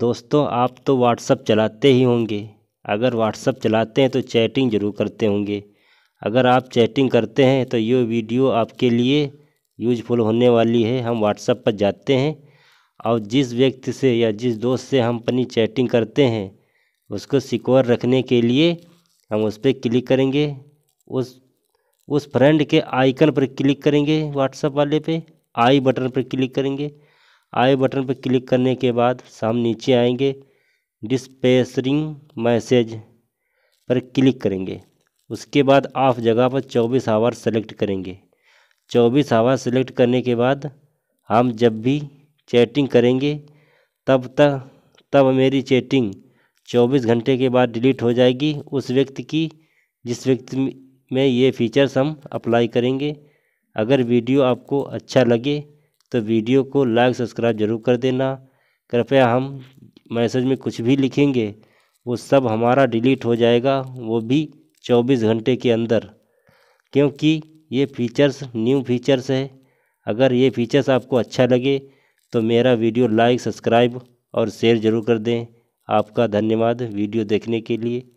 दोस्तों आप तो व्हाट्सअप चलाते ही होंगे अगर व्हाट्सअप चलाते हैं तो चैटिंग ज़रूर करते होंगे अगर आप चैटिंग करते हैं तो ये वीडियो आपके लिए यूजफुल होने वाली है हम व्हाट्सअप पर जाते हैं और जिस व्यक्ति से या जिस दोस्त से हम अपनी चैटिंग करते हैं उसको सिक्योर रखने के लिए हम उस पर क्लिक करेंगे उस उस फ्रेंड के आइकन पर क्लिक करेंगे व्हाट्सअप वाले पे आई बटन पर क्लिक करेंगे आई बटन पर क्लिक करने के बाद साम नीचे आएंगे डिस्पेसरिंग मैसेज पर क्लिक करेंगे उसके बाद आप जगह पर चौबीस आवर सेलेक्ट करेंगे चौबीस आवर सेलेक्ट करने के बाद हम जब भी चैटिंग करेंगे तब तक तब मेरी चैटिंग चौबीस घंटे के बाद डिलीट हो जाएगी उस व्यक्ति की जिस व्यक्ति में ये फीचर्स हम अप्लाई करेंगे अगर वीडियो आपको अच्छा लगे तो वीडियो को लाइक सब्सक्राइब जरूर कर देना कृपया हम मैसेज में कुछ भी लिखेंगे वो सब हमारा डिलीट हो जाएगा वो भी 24 घंटे के अंदर क्योंकि ये फीचर्स न्यू फीचर्स है अगर ये फीचर्स आपको अच्छा लगे तो मेरा वीडियो लाइक सब्सक्राइब और शेयर ज़रूर कर दें आपका धन्यवाद वीडियो देखने के लिए